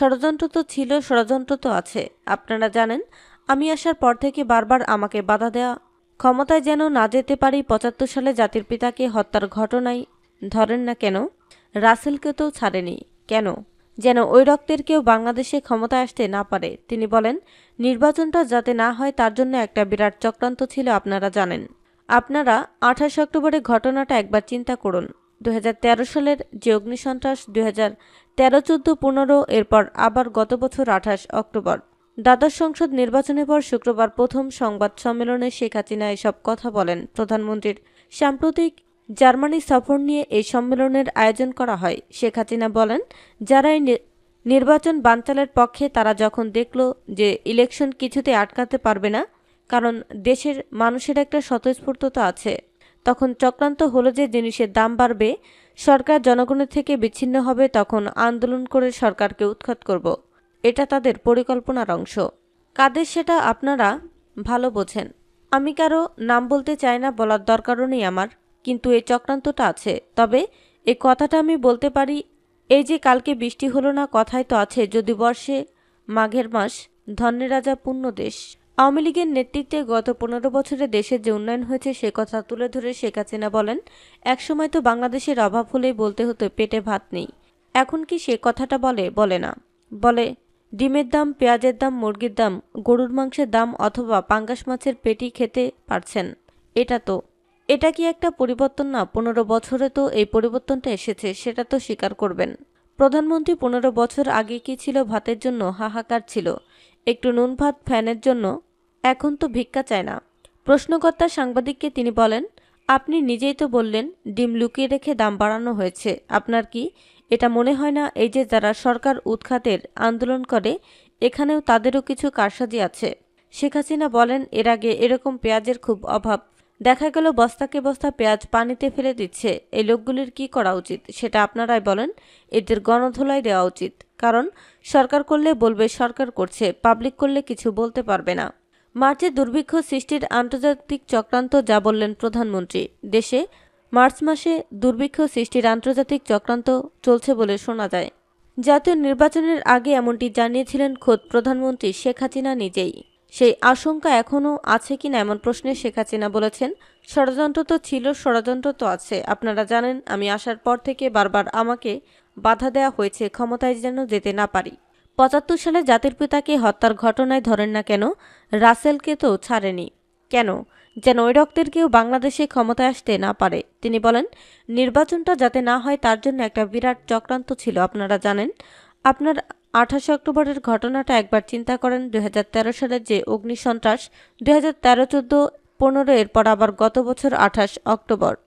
ষড়যন্ত্র তো ছিল ষড়যন্ত্র তো আছে আপনারা জানেন আমি আসার পর থেকে বারবার আমাকে বাধা দেয়া ক্ষমতায় যেন না যেতে পারি পঁচাত্তর সালে জাতির পিতাকে হত্যার ঘটনায় ধরেন না কেন রাসেলকে তো ছাড়েনি কেন যেন ওই রক্তের কেউ বাংলাদেশে ক্ষমতায় আসতে না পারে তিনি বলেন নির্বাচনটা যাতে না হয় তার জন্য একটা বিরাট চক্রান্ত ছিল আপনারা জানেন আপনারা আঠাশ অক্টোবরের ঘটনাটা একবার চিন্তা করুন দু সালের যে অগ্নিসন্ত্রাস দু হাজার তেরো চোদ্দ পনেরো এরপর আবার গত বছর আঠাশ অক্টোবর দ্বাদশ সংসদ নির্বাচনের পর শুক্রবার প্রথম সংবাদ সম্মেলনে শেখ হাসিনা এসব কথা বলেন প্রধানমন্ত্রীর সাম্প্রতিক জার্মানি সফর নিয়ে এই সম্মেলনের আয়োজন করা হয় শেখ হাসিনা বলেন যারা এই নির্বাচন বানচালের পক্ষে তারা যখন দেখল যে ইলেকশন কিছুতে আটকাতে পারবে না কারণ দেশের মানুষের একটা স্বতঃস্ফূর্ততা আছে তখন চক্রান্ত হলো যে জিনিসের দাম বাড়বে সরকার জনগণের থেকে বিচ্ছিন্ন হবে তখন আন্দোলন করে সরকারকে উৎখাত করব এটা তাদের পরিকল্পনার অংশ কাদের সেটা আপনারা ভালো বোঝেন আমি কারো নাম বলতে চাই না বলার দরকারও নেই আমার কিন্তু এই চক্রান্তটা আছে তবে এ কথাটা আমি বলতে পারি এই যে কালকে বৃষ্টি হলো না কথায় তো আছে যদি বর্ষে মাঘের মাস ধন্যের রাজা পূর্ণ দেশ আওয়ামী লীগের নেতৃত্বে গত পনেরো বছরে দেশের যে উন্নয়ন হয়েছে সে কথা তুলে ধরে শেখ হাসিনা বলেন একসময় তো বাংলাদেশের অভাব হলেই বলতে হতো পেটে ভাত নেই এখন কি সে কথাটা বলে বলে না বলে ডিমের দাম পেঁয়াজের দাম মুরগির দাম গরুর মাংসের দাম অথবা পাঙ্গাস মাছের পেটি খেতে পারছেন এটা তো এটা কি একটা পরিবর্তন না পনেরো বছরে তো এই পরিবর্তনটা এসেছে সেটা তো স্বীকার করবেন প্রধানমন্ত্রী পনেরো বছর আগে কি ছিল ভাতের জন্য হাহাকার ছিল একটু নুন ভাত ফ্যানের জন্য এখন তো ভিক্ষা চায় না প্রশ্নকর্তা সাংবাদিককে তিনি বলেন আপনি নিজেই তো বললেন ডিম লুকিয়ে রেখে দাম বাড়ানো হয়েছে আপনার কি এটা মনে হয় না এই যে যারা সরকার উৎখাতের আন্দোলন করে এখানেও তাদেরও কিছু কারসাজি আছে শেখ হাসিনা বলেন এর আগে এরকম পেঁয়াজের খুব অভাব দেখা গেল বস্তাকে বস্তা পেঁয়াজ পানিতে ফেলে দিচ্ছে এই লোকগুলির কি করা উচিত সেটা আপনারাই বলেন এদের গণধোলাই দেওয়া উচিত কারণ সরকার করলে বলবে সরকার করছে পাবলিক করলে কিছু বলতে পারবে না মার্চে দুর্ভিক্ষ সৃষ্টির আন্তর্জাতিক চক্রান্ত যা বললেন প্রধানমন্ত্রী দেশে মার্চ মাসে দুর্ভিক্ষ সৃষ্টির আন্তর্জাতিক চক্রান্ত চলছে বলে শোনা যায় জাতীয় নির্বাচনের আগে এমনটি জানিয়েছিলেন খোদ প্রধানমন্ত্রী শেখ হাসিনা নিজেই সেই আশঙ্কা এখনও আছে কিনা এমন প্রশ্নে শেখ হাসিনা বলেছেন ষড়যন্ত্র তো ছিল ষড়যন্ত্র তো আছে আপনারা জানেন আমি আসার পর থেকে বারবার আমাকে বাধা দেয়া হয়েছে ক্ষমতায় যেন যেতে না পারি পঁচাত্তর সালে জাতির পিতাকে হত্যার ঘটনায় ধরেন না কেন রাসেলকে তো ছাড়েনি কেন যেন ওই রক্তের কেউ বাংলাদেশে ক্ষমতায় আসতে না পারে তিনি বলেন নির্বাচনটা যাতে না হয় তার জন্য একটা বিরাট চক্রান্ত ছিল আপনারা জানেন আপনার আঠাশে অক্টোবরের ঘটনাটা একবার চিন্তা করেন দুই সালের যে অগ্নিসন্ত্রাস দুই হাজার তেরো চোদ্দো পনেরো এরপর আবার গত বছর আঠাশ অক্টোবর